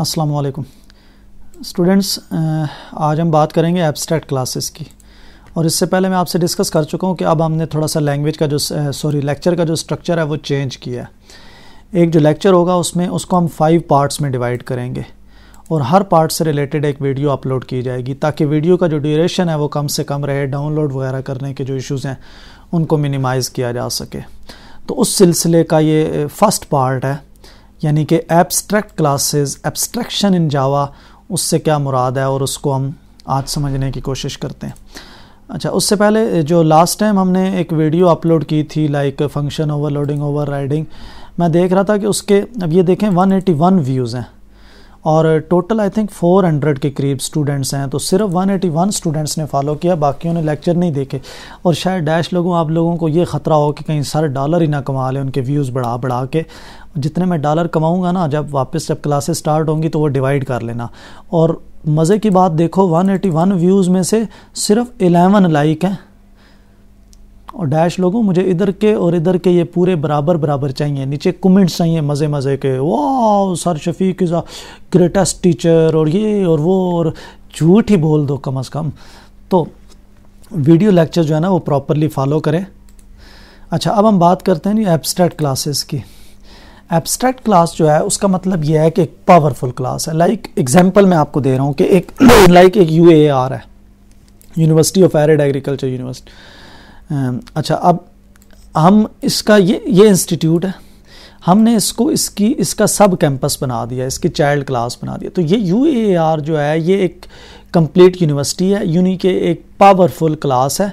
अस्सलाम वालेकुम स्टूडेंट्स आज हम बात करेंगे एब्स्ट्रैक्ट क्लासेस की और इससे पहले मैं आपसे डिस्कस कर चुका हूँ कि अब हमने थोड़ा सा लैंग्वेज का जो सॉरी uh, लेक्चर का जो स्ट्रक्चर है वो चेंज किया है एक जो लेक्चर होगा उसमें उसको हम फाइव पार्ट्स में डिवाइड करेंगे और हर पार्ट से रिलेटेड एक वीडियो अपलोड की जाएगी ताकि वीडियो का जो ड्यूरेशन है वो कम से कम रहे डाउनलोड वगैरह करने के जो इश्यूज़ हैं उनको मिनिमाइज़ किया जा सके तो उस सिलसिले का ये फर्स्ट uh, पार्ट है यानी कि abstract classes abstraction in Java उससे क्या मुराद है और उसको हम आज समझने की कोशिश करते हैं अच्छा उससे पहले जो लास्ट टाइम हमने एक वीडियो अपलोड की थी like function overloading overriding मैं देख रहा था कि उसके अब ये देखें 181 व्यूज़ हैं और टोटल आई थिंक 400 के करीब स्टूडेंट्स हैं तो सिर्फ 181 स्टूडेंट्स ने फॉलो किया बाकियों ने लेक्चर नहीं देखे और शायद डैश लोगों आप लोगों को ये ख़तरा हो कि कहीं सर डॉलर ही ना कमा लें उनके व्यूज़ बढ़ा बढ़ा के जितने मैं डॉलर कमाऊँगा ना जब वापस जब क्लासेस स्टार्ट होंगी तो वो डिवाइड कर लेना और मज़े की बात देखो वन व्यूज़ में से सिर्फ एलेवन लाइक हैं और डैश लोगों मुझे इधर के और इधर के ये पूरे बराबर बराबर चाहिए नीचे कमेंट्स चाहिए मज़े मज़े के वाह sir Shafiq is a greatest teacher और ये और वो और झूठ ही बोल दो कम अज़ कम तो वीडियो लेक्चर जो है ना वो प्रॉपरली फॉलो करें अच्छा अब हम बात करते हैं एब्स्ट्रैक्ट क्लासेस की एब्स्ट्रैक्ट क्लास जो है उसका मतलब यह है कि एक पावरफुल क्लास है लाइक like, एग्जांपल मैं आपको दे रहा हूँ कि एक लाइक like एक यू है university of arid agriculture university Um, अच्छा अब हम इसका ये ये इंस्टीट्यूट है हमने इसको इसकी इसका सब कैंपस बना दिया इसकी चाइल्ड क्लास बना दिया तो ये यू जो है ये एक कंप्लीट यूनिवर्सिटी है यूनि के एक पावरफुल क्लास है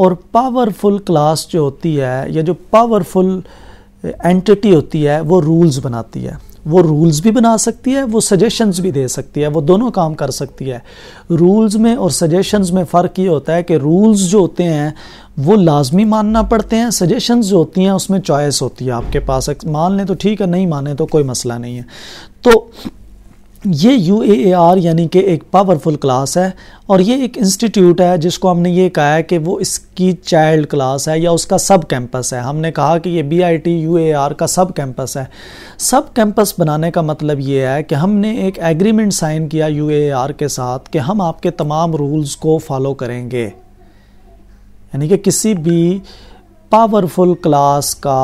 और पावरफुल क्लास जो होती है या जो पावरफुल एंटिटी होती है वो रूल्स बनाती है वो रूल्स भी बना सकती है वो सजेशंस भी दे सकती है वो दोनों काम कर सकती है रूल्स में और सजेशंस में फ़र्क ये होता है कि रूल्स जो होते हैं वो लाजमी मानना पड़ते हैं सजेशंस जो होती हैं उसमें चॉइस होती है आपके पास मान लें तो ठीक है नहीं माने तो कोई मसला नहीं है तो ये यू ए आर यानी कि एक पावरफुल क्लास है और ये एक इंस्टीट्यूट है जिसको हमने ये कहा है कि वो इसकी चाइल्ड क्लास है या उसका सब कैंपस है हमने कहा कि ये B I T U A R का सब कैंपस है सब कैंपस बनाने का मतलब ये है कि हमने एक एग्रीमेंट साइन किया यू ए आर के साथ कि हम आपके तमाम रूल्स को फॉलो करेंगे यानी कि किसी भी पावरफुल क्लास का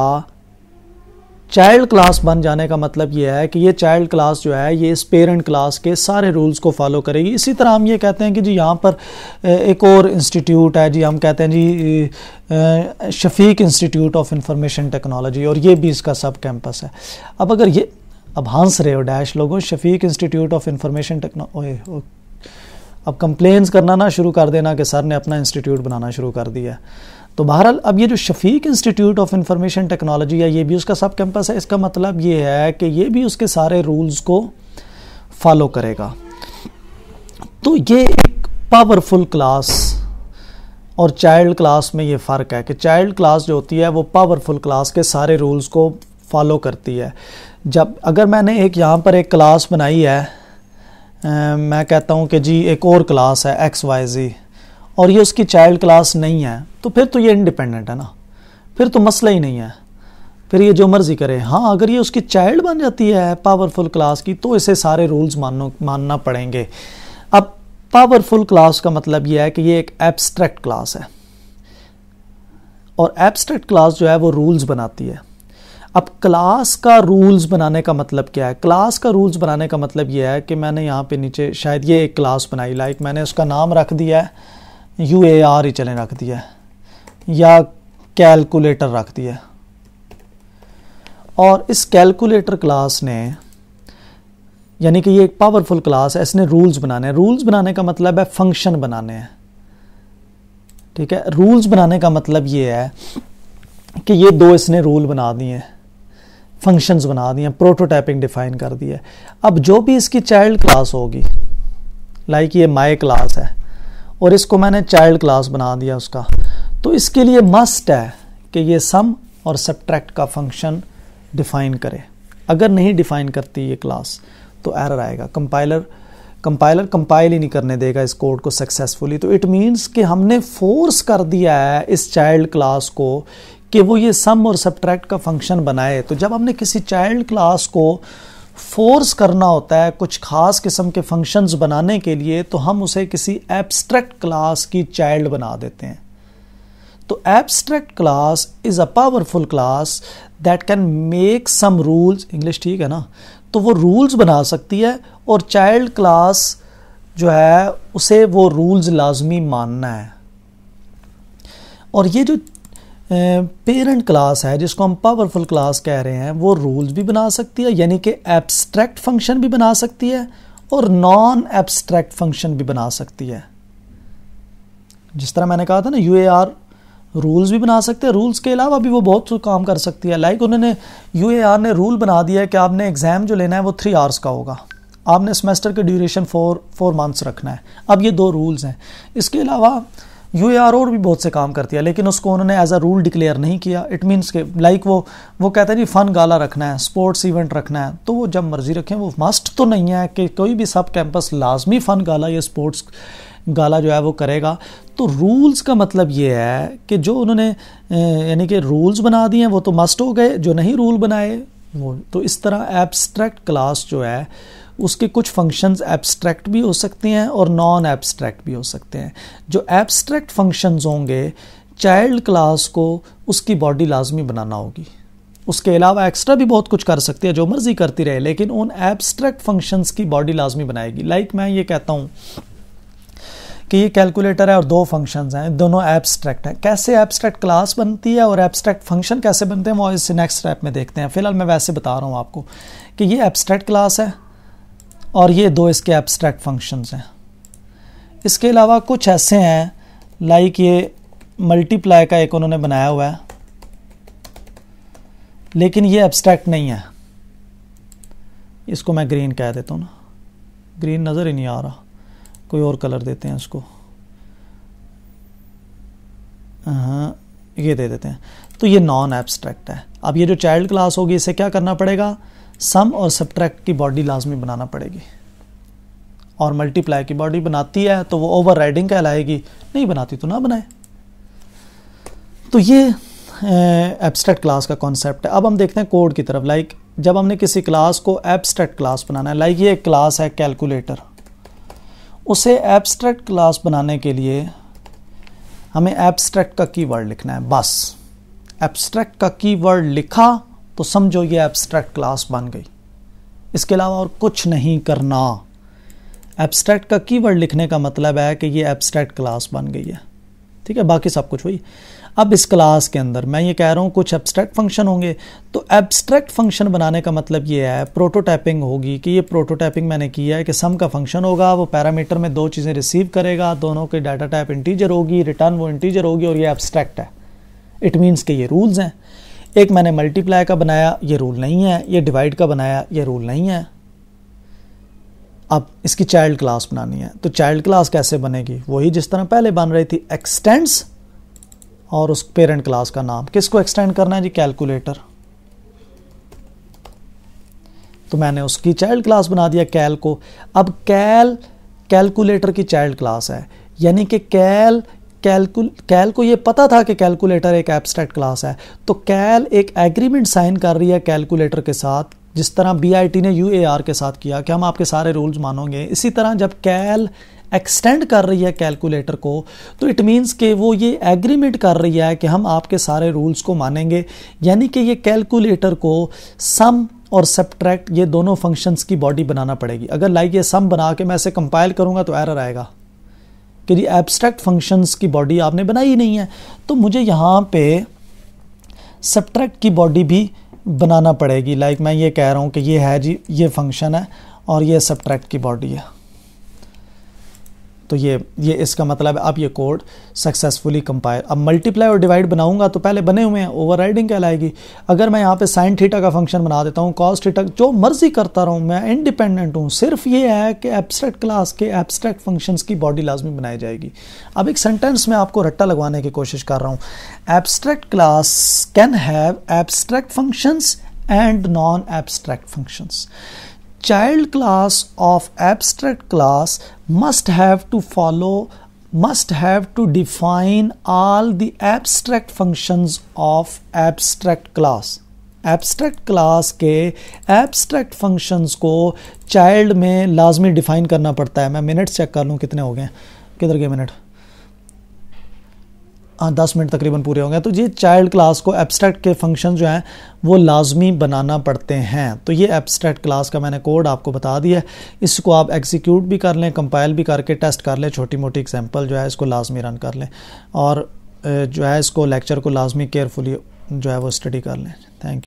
चाइल्ड क्लास बन जाने का मतलब ये है कि ये चाइल्ड क्लास जो है ये इस पेरेंट क्लास के सारे रूल्स को फॉलो करेगी इसी तरह हम ये कहते हैं कि जी यहाँ पर एक और इंस्टीट्यूट है जी हम कहते हैं जी Shafiq institute of information technology और ये भी इसका सब कैंपस है अब अगर ये अब हंस रहे हो डैश लोगों Shafiq institute of information techno अब कंप्लेन्स करना ना शुरू कर देना कि सर ने अपना इंस्टीट्यूट बनाना शुरू कर दिया है तो बहरहाल अब ये जो Shafiq institute of information technology है ये भी उसका सब कैंपस है इसका मतलब ये है कि ये भी उसके सारे रूल्स को फॉलो करेगा तो ये एक पावरफुल क्लास और चाइल्ड क्लास में ये फ़र्क है कि चाइल्ड क्लास जो होती है वो पावरफुल क्लास के सारे रूल्स को फॉलो करती है जब अगर मैंने एक यहाँ पर एक क्लास बनाई है आ, मैं कहता हूँ कि जी एक और क्लास है एक्स वाई जी और ये उसकी चाइल्ड क्लास नहीं है तो फिर तो ये इंडिपेंडेंट है ना फिर तो मसला ही नहीं है फिर ये जो मर्जी करे हाँ अगर ये उसकी चाइल्ड बन जाती है पावरफुल क्लास की तो इसे सारे रूल्स मानो मानना पड़ेंगे अब पावरफुल क्लास का मतलब यह है कि ये एक एब्स्ट्रैक्ट क्लास है और एब्स्ट्रैक्ट क्लास जो है वो रूल्स बनाती है अब क्लास का रूल्स बनाने का मतलब क्या है क्लास का रूल्स बनाने का मतलब यह है कि मैंने यहाँ पे नीचे शायद ये एक क्लास बनाई लाइक मैंने उसका नाम रख दिया है यू ए आर ही चलें रख दिया या कैलकुलेटर रख दिया और इस कैलकुलेटर क्लास ने यानी कि ये एक पावरफुल क्लास है इसने रूल्स बनाने हैं रूल्स बनाने का मतलब है फंक्शन बनाने हैं ठीक है रूल्स बनाने का मतलब ये है कि ये दो इसने रूल बना दिए हैं फंक्शंस बना दिए प्रोटोटाइपिंग डिफाइन कर दी है अब जो भी इसकी चाइल्ड क्लास होगी लाइक ये माई क्लास है और इसको मैंने चाइल्ड क्लास बना दिया उसका तो इसके लिए मस्ट है कि ये सम और सब्ट्रैक्ट का फंक्शन डिफाइन करे अगर नहीं डिफाइन करती ये क्लास तो एरर आएगा कंपाइलर कंपाइलर कंपाइल ही नहीं करने देगा इस कोड को सक्सेसफुली तो इट मींस कि हमने फोर्स कर दिया है इस चाइल्ड क्लास को कि वो ये सम और सब्ट्रैक्ट का फंक्शन बनाए तो जब हमने किसी चाइल्ड क्लास को फोर्स करना होता है कुछ खास किस्म के फंक्शंस बनाने के लिए तो हम उसे किसी एब्स्ट्रैक्ट क्लास की चाइल्ड बना देते हैं तो abstract class is a powerful class that can make some rules English ठीक है ना तो वो रूल्स बना सकती है और चाइल्ड क्लास जो है उसे वो रूल्स लाजमी मानना है और ये जो पेरेंट क्लास है जिसको हम पावरफुल क्लास कह रहे हैं वो रूल्स भी बना सकती है यानी कि एब्स्ट्रैक्ट फंक्शन भी बना सकती है और नॉन एब्स्ट्रैक्ट फंक्शन भी बना सकती है जिस तरह मैंने कहा था ना यू रूल्स भी बना सकते हैं रूल्स के अलावा भी वो बहुत काम कर सकती है लाइक उन्होंने यू ने रूल बना दिया है कि आपने एग्ज़ाम जो लेना है वो थ्री आवर्स का होगा आपने सेमेस्टर के ड्यूरेशन फोर फोर मंथ्स रखना है अब ये दो रूल्स हैं इसके अलावा यू आर और भी बहुत से काम करती है लेकिन उसको उन्होंने एज अ रूल डिक्लेयर नहीं किया इट मीन्स के लाइक वो वो कहते हैं जी फ़न गाला रखना है स्पोर्ट्स इवेंट रखना है तो वो जब मर्ज़ी रखें वो मस्ट तो नहीं है कि कोई भी सब कैंपस लाजमी फ़न गाला या स्पोर्ट्स गाला जो है वो करेगा तो रूल्स का मतलब ये है कि जो उन्होंने यानी कि रूल्स बना दिए हैं वो तो मस्ट हो गए जो नहीं रूल बनाए वो तो इस तरह एब्स्ट्रैक्ट क्लास जो है उसके कुछ फंक्शंस एब्स्ट्रैक्ट भी हो सकते हैं और नॉन एब्स्ट्रैक्ट भी हो सकते हैं जो एब्स्ट्रैक्ट फंक्शंस होंगे चाइल्ड क्लास को उसकी बॉडी लाजमी बनाना होगी उसके अलावा एक्स्ट्रा भी बहुत कुछ कर सकती है जो मर्जी करती रहे लेकिन उन एब्स्ट्रैक्ट फंक्शंस की बॉडी लाजमी बनाएगी लाइक like मैं ये कहता हूँ कि ये कैलकुलेटर है और दो फंक्शंस हैं दोनों एब्स्ट्रैक्ट हैं कैसे एब्स्ट्रैक्ट क्लास बनती है और एब्स्ट्रैक्ट फंक्शन कैसे बनते हैं वो इस नेक्स्ट स्टेप में देखते हैं फिलहाल मैं वैसे बता रहा हूँ आपको कि ये एब्स्ट्रैक्ट क्लास है और ये दो इसके एब्स्ट्रैक्ट फंक्शंस हैं इसके अलावा कुछ ऐसे हैं लाइक ये मल्टीप्लाई का एक उन्होंने बनाया हुआ है लेकिन ये एब्स्ट्रैक्ट नहीं है इसको मैं ग्रीन कह देता हूँ ना ग्रीन नज़र ही नहीं आ रहा कोई और कलर देते हैं उसको हाँ ये दे देते हैं तो ये नॉन एब्स्ट्रैक्ट है अब ये जो चाइल्ड क्लास होगी इसे क्या करना पड़ेगा सम और सब्ट्रैक्ट की बॉडी लाजमी बनाना पड़ेगी और मल्टीप्लाई की बॉडी बनाती है तो वो ओवर राइडिंग कहलाएगी नहीं बनाती तो ना बनाए तो ये एब्स्ट्रैक्ट क्लास का कॉन्सेप्ट है अब हम देखते हैं कोड की तरफ लाइक जब हमने किसी क्लास को एब्स्ट्रैक्ट क्लास बनाना है लाइक ये एक क्लास है कैलकुलेटर उसे एब्स्ट्रैक्ट क्लास बनाने के लिए हमें एब्स्ट्रैक्ट का कीवर्ड लिखना है बस एब्स्ट्रैक्ट का कीवर्ड लिखा तो समझो ये एब्स्ट्रैक्ट क्लास बन गई इसके अलावा और कुछ नहीं करना एब्स्ट्रैक्ट का कीवर्ड लिखने का मतलब है कि ये एब्स्ट्रैक्ट क्लास बन गई है ठीक है बाकी सब कुछ वही अब इस क्लास के अंदर मैं ये कह रहा हूँ कुछ एब्स्ट्रैक्ट फंक्शन होंगे तो एब्स्ट्रैक्ट फंक्शन बनाने का मतलब ये है प्रोटोटाइपिंग होगी कि ये प्रोटोटाइपिंग मैंने किया है कि सम का फंक्शन होगा वो पैरामीटर में दो चीज़ें रिसीव करेगा दोनों के डाटा टाइप इंटीजर होगी रिटर्न वो इंटीजर होगी और ये एब्स्ट्रैक्ट है इट मीन्स के ये रूल्स हैं एक मैंने मल्टीप्लाई का बनाया ये रूल नहीं है ये डिवाइड का बनाया ये रूल नहीं है अब इसकी चाइल्ड क्लास बनानी है तो चाइल्ड क्लास कैसे बनेगी वही जिस तरह पहले बन रही थी एक्सटेंड्स और उस पेरेंट क्लास का नाम किसको एक्सटेंड करना है जी कैलकुलेटर तो मैंने उसकी चाइल्ड क्लास बना दिया कैल को अब कैल कैलकुलेटर की चाइल्ड क्लास है यानी कि कैल कैलकुल कैल को ये पता था कि कैलकुलेटर एक एब्स्ट्रैक्ट क्लास है तो कैल एक एग्रीमेंट साइन कर रही है कैलकुलेटर के साथ जिस तरह टी ने आर के साथ किया कि हम आपके सारे रूल्स मानोगे इसी तरह जब कैल एक्सटेंड कर रही है कैलकुलेटर को तो इट मीन्स कि वो ये एग्रीमेंट कर रही है कि हम आपके सारे रूल्स को मानेंगे यानी कि ये कैलकुलेटर को सम और सब्ट्रैक्ट ये दोनों फंक्शंस की बॉडी बनाना पड़ेगी अगर लाइक ये सम बना के मैं इसे कंपाइल करूँगा तो एरर आएगा कि जी एब्स्ट्रैक्ट फंक्शंस की बॉडी आपने बनाई ही नहीं है तो मुझे यहाँ पे सब्ट्रैक्ट की बॉडी भी बनाना पड़ेगी लाइक like मैं ये कह रहा हूँ कि ये है जी ये फंक्शन है और ये सब्ट्रैक्ट की बॉडी है तो ये ये इसका मतलब है अब ये कोड सक्सेसफुली कंपाइल अब मल्टीप्लाई और डिवाइड बनाऊंगा तो पहले बने हुए हैं राइडिंग कहलाएगी अगर मैं यहाँ पे साइन थीटा का फंक्शन बना देता हूँ कॉस थीटा जो मर्जी करता रहूँ मैं इंडिपेंडेंट हूँ सिर्फ ये है कि एब्स्ट्रैक्ट क्लास के एब्स्ट्रैक्ट फंक्शंस की बॉडी लाजमी बनाई जाएगी अब एक सेंटेंस में आपको रट्टा लगवाने की कोशिश कर रहा हूँ abstract class can have abstract functions and non abstract functions child class of abstract class must have to follow must have to define all the abstract functions of abstract class abstract class के abstract functions को child में लाजमी define करना पड़ता है मैं minute check कर लूँ कितने हो गए किधर गए minute हाँ, दस मिनट तकरीबन पूरे होंगे तो ये चाइल्ड क्लास को एब्स्ट्रैक्ट के फंक्शन जो हैं वो लाजमी बनाना पड़ते हैं तो ये एब्स्ट्रैक्ट क्लास का मैंने कोड आपको बता दिया इसको आप एग्जीक्यूट भी कर लें कंपाइल भी करके टेस्ट कर लें छोटी मोटी एग्जाम्पल जो है इसको लाजमी रन कर लें और जो है इसको लेक्चर को लाजमी केयरफुली जो है वो स्टडी कर लें थैंक यू